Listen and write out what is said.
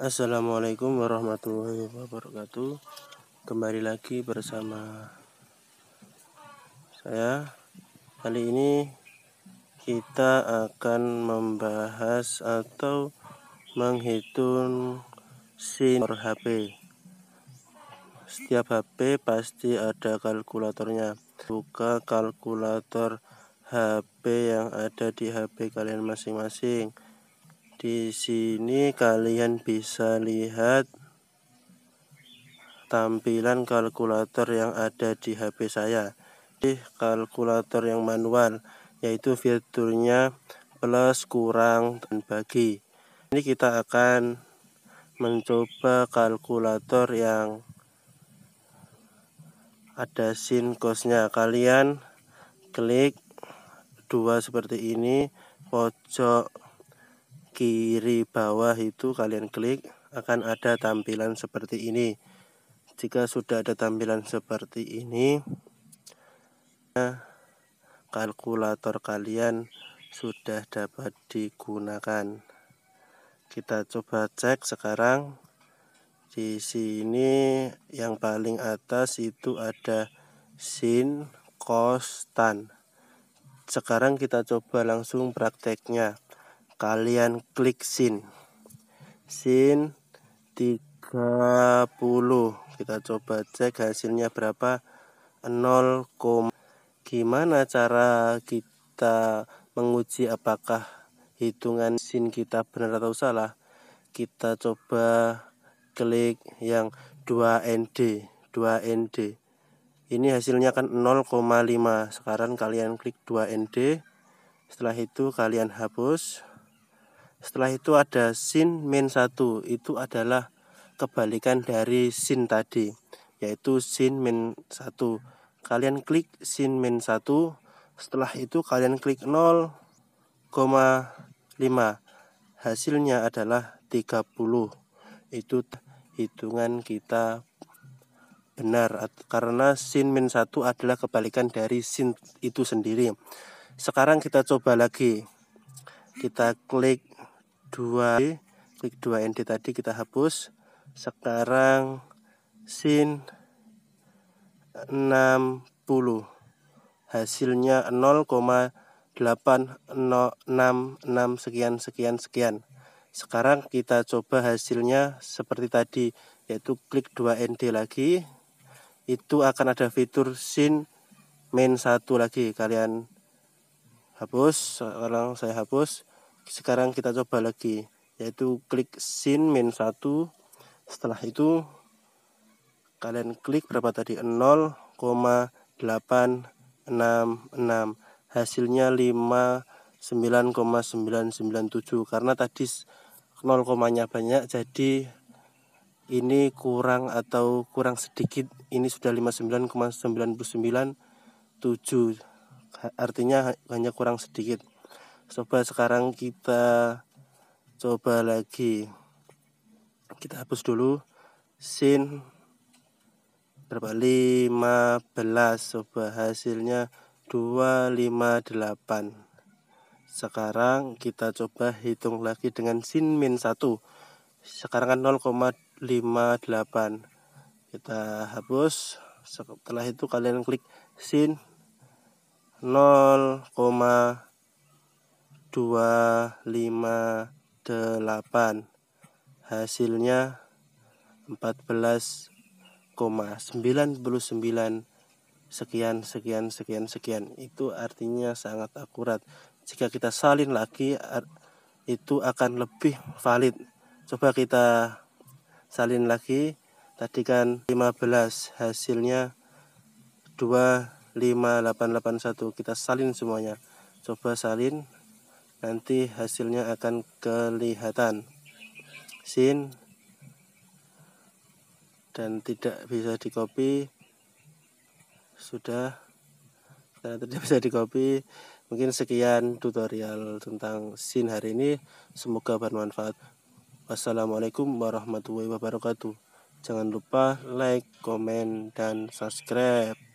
Assalamualaikum warahmatullahi wabarakatuh. Kembali lagi bersama saya. Kali ini kita akan membahas atau menghitung SIM HP. Setiap HP pasti ada kalkulatornya. Buka kalkulator HP yang ada di HP kalian masing-masing. Di sini kalian bisa lihat tampilan kalkulator yang ada di HP saya. Di kalkulator yang manual yaitu fiturnya plus, kurang, dan bagi. Ini kita akan mencoba kalkulator yang ada sin cosnya. Kalian klik dua seperti ini pojok kiri bawah itu kalian klik akan ada tampilan seperti ini jika sudah ada tampilan seperti ini kalkulator kalian sudah dapat digunakan kita coba cek sekarang di sini yang paling atas itu ada sin tan sekarang kita coba langsung prakteknya kalian klik sin sin 30 kita coba cek hasilnya berapa 0, gimana cara kita menguji apakah hitungan sin kita benar atau salah kita coba klik yang 2ND 2ND ini hasilnya kan 0,5 sekarang kalian klik 2ND setelah itu kalian hapus setelah itu ada sin min 1 itu adalah kebalikan dari sin tadi yaitu sin min 1. Kalian klik sin min 1, setelah itu kalian klik 0,5. Hasilnya adalah 30. Itu hitungan kita benar karena sin min 1 adalah kebalikan dari sin itu sendiri. Sekarang kita coba lagi. Kita klik 2 klik 2 ND tadi kita hapus sekarang sin 60 hasilnya 0,866 sekian sekian sekian sekarang kita coba hasilnya seperti tadi yaitu klik 2ND lagi itu akan ada fitur sin main satu lagi kalian hapus sekarang saya hapus sekarang kita coba lagi yaitu klik sin min 1 setelah itu kalian klik berapa tadi 0,866 hasilnya 59,997 karena tadi 0 komanya banyak jadi ini kurang atau kurang sedikit ini sudah 59,997 artinya hanya kurang sedikit coba sekarang kita coba lagi kita hapus dulu sin berapa 15 coba hasilnya 258 sekarang kita coba hitung lagi dengan sin min 1 sekarang kan 0,58 kita hapus setelah itu kalian klik sin 0,58 delapan hasilnya 14,99 sekian sekian sekian sekian itu artinya sangat akurat jika kita salin lagi itu akan lebih valid coba kita salin lagi tadi kan 15 hasilnya satu kita salin semuanya coba salin nanti hasilnya akan kelihatan sin dan tidak bisa di copy sudah karena tidak bisa di copy mungkin sekian tutorial tentang sin hari ini semoga bermanfaat wassalamualaikum warahmatullahi wabarakatuh jangan lupa like komen dan subscribe